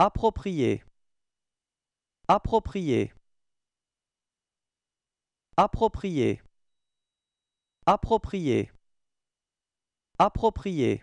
Approprié. Approprié. Approprié. Approprié. Approprié.